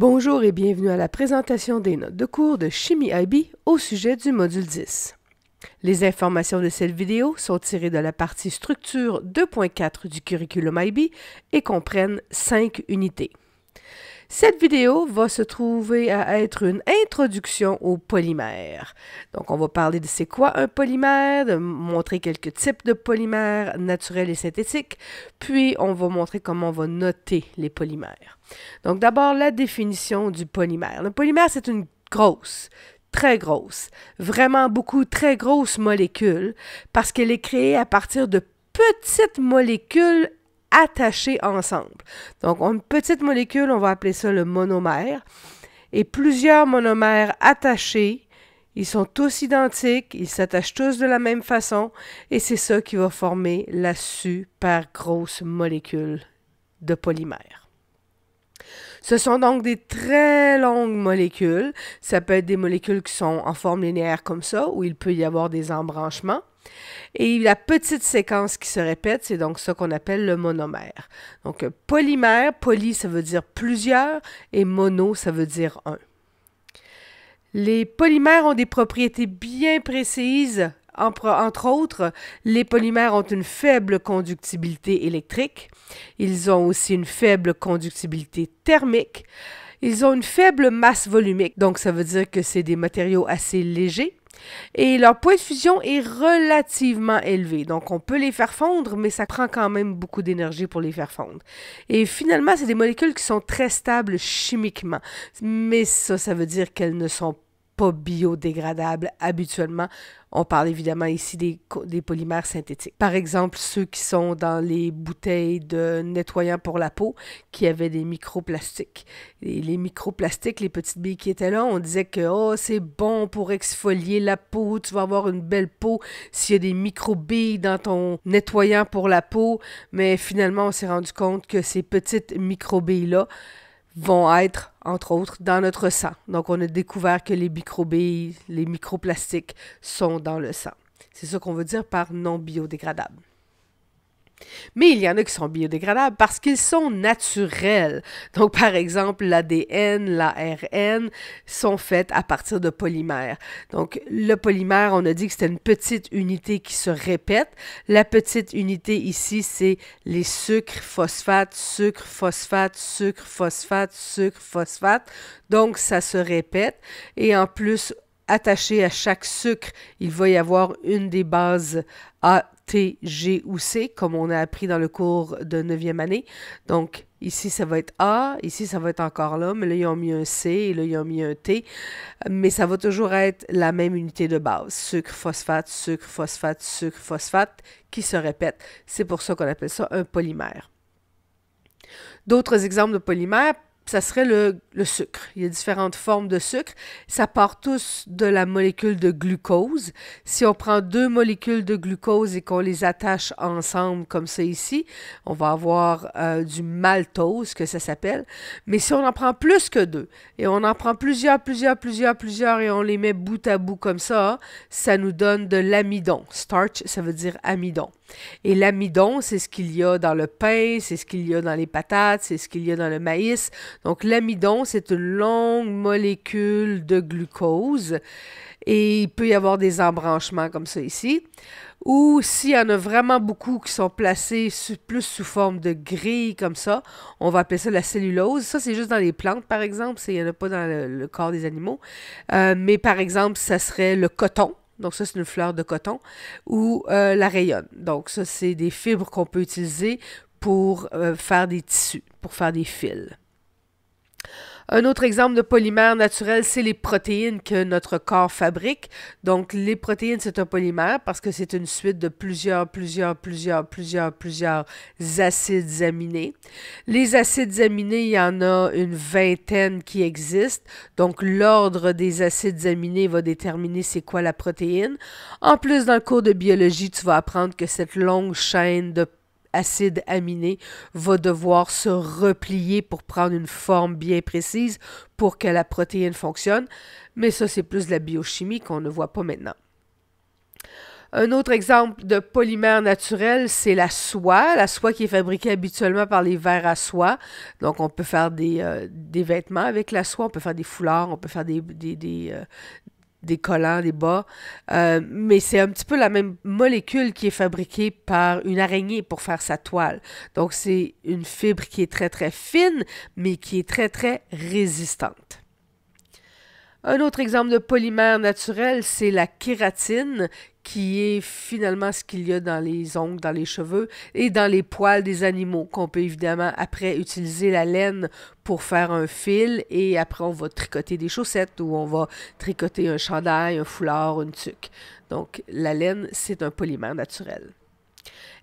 Bonjour et bienvenue à la présentation des notes de cours de Chimie IB au sujet du module 10. Les informations de cette vidéo sont tirées de la partie structure 2.4 du curriculum IB et comprennent 5 unités. Cette vidéo va se trouver à être une introduction aux polymères. Donc, on va parler de c'est quoi un polymère, de montrer quelques types de polymères naturels et synthétiques, puis on va montrer comment on va noter les polymères. Donc, d'abord, la définition du polymère. Le polymère, c'est une grosse, très grosse, vraiment beaucoup, très grosse molécule, parce qu'elle est créée à partir de petites molécules attachés ensemble. Donc, une petite molécule, on va appeler ça le monomère, et plusieurs monomères attachés, ils sont tous identiques, ils s'attachent tous de la même façon, et c'est ça qui va former la super grosse molécule de polymère. Ce sont donc des très longues molécules. Ça peut être des molécules qui sont en forme linéaire comme ça, où il peut y avoir des embranchements. Et la petite séquence qui se répète, c'est donc ce qu'on appelle le monomère. Donc polymère, poly, ça veut dire plusieurs, et mono, ça veut dire un. Les polymères ont des propriétés bien précises. Entre autres, les polymères ont une faible conductibilité électrique. Ils ont aussi une faible conductibilité thermique. Ils ont une faible masse volumique, donc ça veut dire que c'est des matériaux assez légers et leur point de fusion est relativement élevé. Donc on peut les faire fondre, mais ça prend quand même beaucoup d'énergie pour les faire fondre. Et finalement, c'est des molécules qui sont très stables chimiquement. Mais ça, ça veut dire qu'elles ne sont pas pas biodégradables habituellement. On parle évidemment ici des, polymères synthétiques. Par exemple, ceux qui sont dans les bouteilles de nettoyant pour la peau qui avaient des microplastiques. Et les microplastiques, les petites billes qui étaient là, on disait que oh, c'est bon pour exfolier la peau, tu vas avoir une belle peau s'il y a des microbilles dans ton nettoyant pour la peau. Mais finalement, on s'est rendu compte que ces petites microbilles-là vont être entre autres, dans notre sang. Donc, on a découvert que les microbilles, les microplastiques sont dans le sang. C'est ce qu'on veut dire par non biodégradable. Mais il y en a qui sont biodégradables parce qu'ils sont naturels. Donc, par exemple, l'ADN, l'ARN sont faits à partir de polymères. Donc, le polymère, on a dit que c'était une petite unité qui se répète. La petite unité ici, c'est les sucres, phosphates, sucres, phosphates, sucres, phosphates, sucres, phosphate. Donc, ça se répète. Et en plus, attaché à chaque sucre, il va y avoir une des bases A T, G ou C, comme on a appris dans le cours de 9e année. Donc, ici, ça va être A, ici, ça va être encore là, mais là, ils ont mis un C et là, ils ont mis un T. Mais ça va toujours être la même unité de base. Sucre, phosphate, sucre, phosphate, sucre, phosphate, qui se répète. C'est pour ça qu'on appelle ça un polymère. D'autres exemples de polymères, ça serait le, sucre. Il y a différentes formes de sucre. Ça part tous de la molécule de glucose. Si on prend deux molécules de glucose et qu'on les attache ensemble comme ça ici, on va avoir euh, du maltose, que ça s'appelle. Mais si on en prend plus que deux, et on en prend plusieurs, plusieurs, plusieurs, plusieurs, et on les met bout à bout comme ça, ça nous donne de l'amidon. Starch, ça veut dire amidon. Et l'amidon, c'est ce qu'il y a dans le pain, c'est ce qu'il y a dans les patates, c'est ce qu'il y a dans le maïs. Donc l'amidon, c'est une longue molécule de glucose et il peut y avoir des embranchements comme ça ici. Ou s'il y en a vraiment beaucoup qui sont placés plus sous forme de grilles comme ça, on va appeler ça la cellulose. Ça, c'est juste dans les plantes, par exemple. Il n'y en a pas dans le, corps des animaux. Euh, mais par exemple, ça serait le coton. Donc ça, c'est une fleur de coton. Ou euh, la rayonne. Donc ça, c'est des fibres qu'on peut utiliser pour euh, faire des tissus, pour faire des fils. Un autre exemple de polymère naturel, c'est les protéines que notre corps fabrique. Donc, les protéines, c'est un polymère parce que c'est une suite de plusieurs, plusieurs, plusieurs, plusieurs, plusieurs acides aminés. Les acides aminés, il y en a une vingtaine qui existent. Donc, l'ordre des acides aminés va déterminer c'est quoi la protéine. En plus, dans le cours de biologie, tu vas apprendre que cette longue chaîne de acide aminé va devoir se replier pour prendre une forme bien précise pour que la protéine fonctionne, mais ça c'est plus de la biochimie qu'on ne voit pas maintenant. Un autre exemple de polymère naturel, c'est la soie. La soie qui est fabriquée habituellement par les vers à soie. Donc, on peut faire euh, des, vêtements avec la soie, on peut faire des foulards, on peut faire des, des, euh, des collants, des bas. Euh, mais c'est un petit peu la même molécule qui est fabriquée par une araignée pour faire sa toile. Donc c'est une fibre qui est très très fine, mais qui est très très résistante. Un autre exemple de polymère naturel, c'est la kératine, qui est finalement ce qu'il y a dans les ongles, dans les cheveux et dans les poils des animaux, qu'on peut évidemment après utiliser la laine pour faire un fil et après on va tricoter des chaussettes ou on va tricoter un chandail, un foulard, une tuque. Donc la laine, c'est un polymère naturel.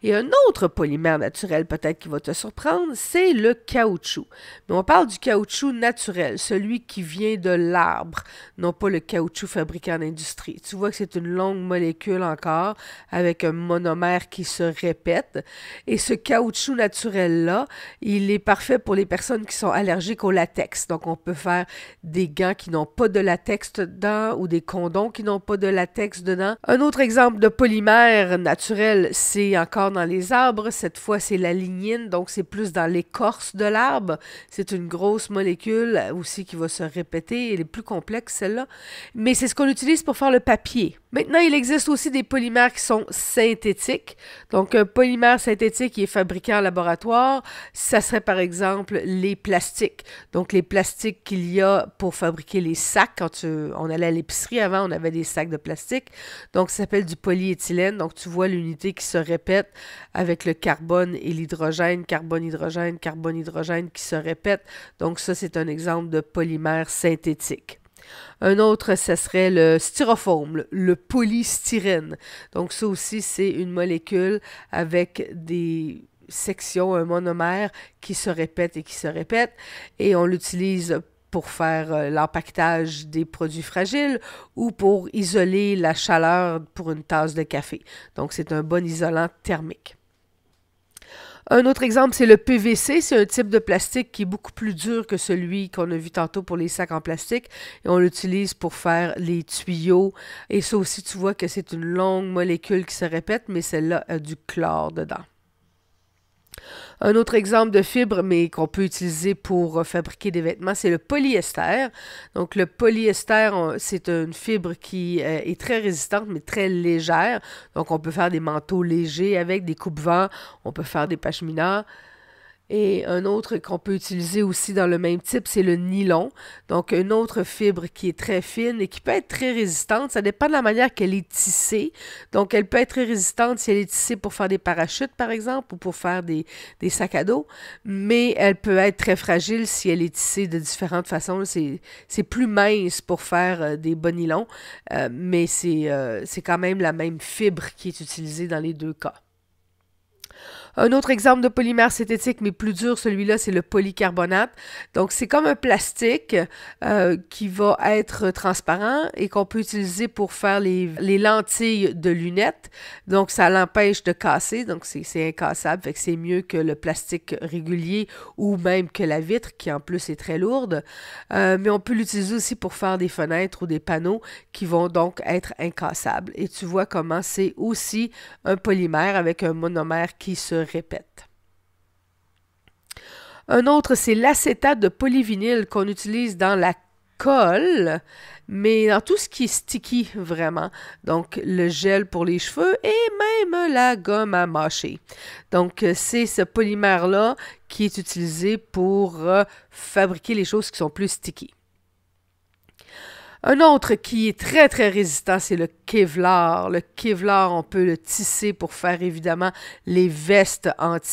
Et un autre polymère naturel peut-être qui va te surprendre, c'est le caoutchouc. Mais on parle du caoutchouc naturel, celui qui vient de l'arbre, non pas le caoutchouc fabriqué en industrie. Tu vois que c'est une longue molécule encore avec un monomère qui se répète. Et ce caoutchouc naturel-là, il est parfait pour les personnes qui sont allergiques au latex. Donc on peut faire des gants qui n'ont pas de latex dedans ou des condoms qui n'ont pas de latex dedans. Un autre exemple de polymère naturel, c'est encore dans les arbres. Cette fois, c'est la lignine, donc c'est plus dans l'écorce de l'arbre. C'est une grosse molécule aussi qui va se répéter. Elle est plus complexe, celle-là. Mais c'est ce qu'on utilise pour faire le papier. Maintenant, il existe aussi des polymères qui sont synthétiques. Donc, un polymère synthétique qui est fabriqué en laboratoire. Ça serait par exemple les plastiques. Donc, les plastiques qu'il y a pour fabriquer les sacs. Quand on allait à l'épicerie avant, on avait des sacs de plastique. Donc, ça s'appelle du polyéthylène. Donc, tu vois l'unité qui se répète avec le carbone et l'hydrogène, carbone, hydrogène, carbone, hydrogène qui se répète. Donc, ça, c'est un exemple de polymère synthétique. Un autre, ce serait le styrofoam, le, polystyrène. Donc ça aussi, c'est une molécule avec des sections, un monomère qui se répète et qui se répète. Et on l'utilise pour faire euh, l'empaquetage des produits fragiles ou pour isoler la chaleur pour une tasse de café. Donc c'est un bon isolant thermique. Un autre exemple, c'est le PVC. C'est un type de plastique qui est beaucoup plus dur que celui qu'on a vu tantôt pour les sacs en plastique. Et on l'utilise pour faire les tuyaux. Et ça aussi, tu vois que c'est une longue molécule qui se répète, mais celle-là a du chlore dedans. Un autre exemple de fibre, mais qu'on peut utiliser pour euh, fabriquer des vêtements, c'est le polyester. Donc le polyester, c'est une fibre qui euh, est très résistante, mais très légère. Donc on peut faire des manteaux légers avec des coupes-vents, on peut faire des pacheminas, et un autre qu'on peut utiliser aussi dans le même type, c'est le nylon. Donc, une autre fibre qui est très fine et qui peut être très résistante. Ça dépend de la manière qu'elle est tissée. Donc, elle peut être très résistante si elle est tissée pour faire des parachutes, par exemple, ou pour faire des, sacs à dos. Mais elle peut être très fragile si elle est tissée de différentes façons. C'est plus mince pour faire euh, des bons nylons, euh, mais euh, c'est quand même la même fibre qui est utilisée dans les deux cas. Un autre exemple de polymère synthétique, mais plus dur, celui-là, c'est le polycarbonate. Donc, c'est comme un plastique euh, qui va être transparent et qu'on peut utiliser pour faire les, lentilles de lunettes. Donc, ça l'empêche de casser. Donc, c'est incassable. Fait que c'est mieux que le plastique régulier ou même que la vitre, qui en plus est très lourde. Euh, mais on peut l'utiliser aussi pour faire des fenêtres ou des panneaux qui vont donc être incassables. Et tu vois comment c'est aussi un polymère avec un monomère qui se répète. Un autre, c'est l'acétate de polyvinyle qu'on utilise dans la colle, mais dans tout ce qui est sticky vraiment. Donc le gel pour les cheveux et même la gomme à mâcher. Donc c'est ce polymère-là qui est utilisé pour euh, fabriquer les choses qui sont plus sticky. Un autre qui est très très résistant, c'est le Kevlar. Le Kevlar, on peut le tisser pour faire évidemment les vestes anti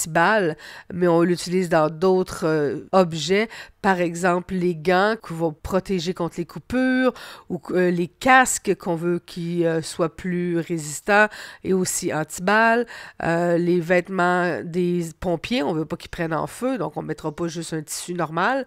mais on l'utilise dans d'autres euh, objets, par exemple les gants qui vont protéger contre les coupures ou euh, les casques qu'on veut qui euh, soient plus résistants et aussi antibales. les vêtements des pompiers, on veut pas qu'ils prennent en feu, donc on mettra pas juste un tissu normal.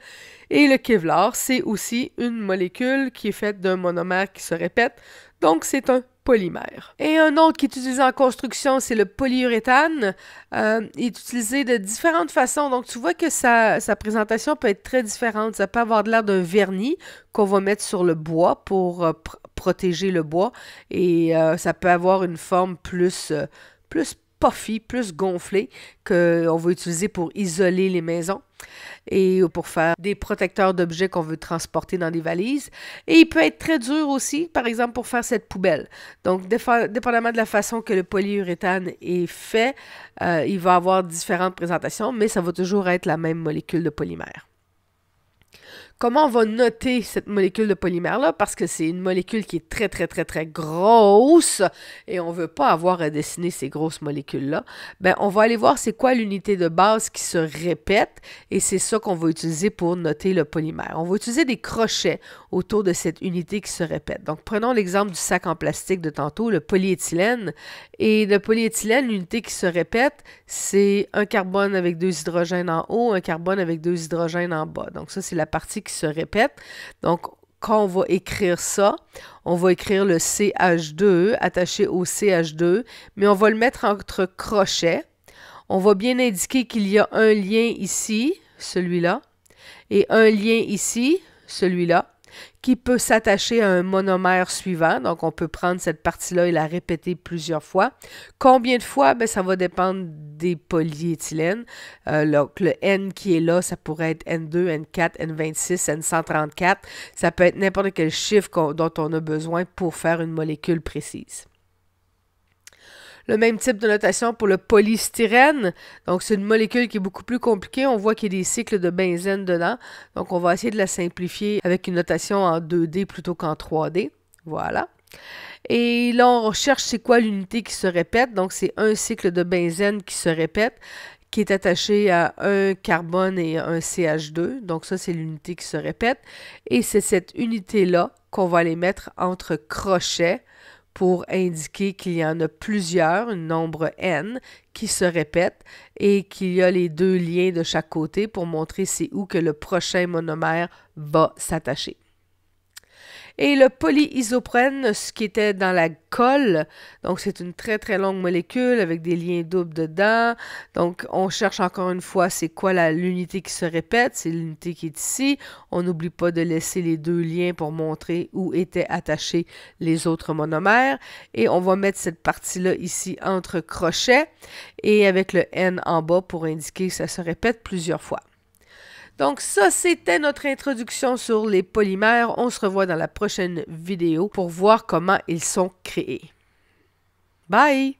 Et le Kevlar, c'est aussi une molécule qui est faite d'un monomère qui se répète, donc c'est un polymère. Et un autre qui est utilisé en construction, c'est le polyuréthane. Euh, il est utilisé de différentes façons, donc tu vois que sa, présentation peut être très différente. Ça peut avoir de l'air d'un vernis qu'on va mettre sur le bois pour euh, protéger le bois et euh, ça peut avoir une forme plus, plus puffy, plus gonflé, qu'on va utiliser pour isoler les maisons et pour faire des protecteurs d'objets qu'on veut transporter dans des valises. Et il peut être très dur aussi, par exemple, pour faire cette poubelle. Donc, dépendamment de la façon que le polyuréthane est fait, euh, il va avoir différentes présentations, mais ça va toujours être la même molécule de polymère. Comment on va noter cette molécule de polymère-là? Parce que c'est une molécule qui est très, très, très, très grosse et on ne veut pas avoir à dessiner ces grosses molécules-là. Ben, on va aller voir c'est quoi l'unité de base qui se répète et c'est ça qu'on va utiliser pour noter le polymère. On va utiliser des crochets autour de cette unité qui se répète. Donc, prenons l'exemple du sac en plastique de tantôt, le polyéthylène. Et le polyéthylène, l'unité qui se répète, c'est un carbone avec deux hydrogènes en haut, un carbone avec deux hydrogènes en bas. Donc, ça, c'est la partie se répète. Donc, quand on va écrire ça, on va écrire le CH2 e, attaché au CH2, e, mais on va le mettre entre crochets. On va bien indiquer qu'il y a un lien ici, celui-là, et un lien ici, celui-là qui peut s'attacher à un monomère suivant. Donc, on peut prendre cette partie-là et la répéter plusieurs fois. Combien de fois? Bien, ça va dépendre des polyéthylènes. Euh, donc, le N qui est là, ça pourrait être N2, N4, N26, N134. Ça peut être n'importe quel chiffre dont on a besoin pour faire une molécule précise. Le même type de notation pour le polystyrène. Donc, c'est une molécule qui est beaucoup plus compliquée. On voit qu'il y a des cycles de benzène dedans. Donc, on va essayer de la simplifier avec une notation en 2D plutôt qu'en 3D. Voilà. Et là, on recherche c'est quoi l'unité qui se répète. Donc, c'est un cycle de benzène qui se répète, qui est attaché à un carbone et un CH2. Donc, ça, c'est l'unité qui se répète. Et c'est cette unité-là qu'on va aller mettre entre crochets pour indiquer qu'il y en a plusieurs, un nombre n, qui se répètent et qu'il y a les deux liens de chaque côté pour montrer c'est où que le prochain monomère va s'attacher et le polyisoprène, ce qui était dans la colle. Donc, c'est une très, très longue molécule avec des liens doubles dedans. Donc, on cherche encore une fois, c'est quoi l'unité qui se répète? C'est l'unité qui est ici. On n'oublie pas de laisser les deux liens pour montrer où étaient attachés les autres monomères. Et on va mettre cette partie-là ici entre crochets et avec le N en bas pour indiquer que ça se répète plusieurs fois. Donc ça, c'était notre introduction sur les polymères. On se revoit dans la prochaine vidéo pour voir comment ils sont créés. Bye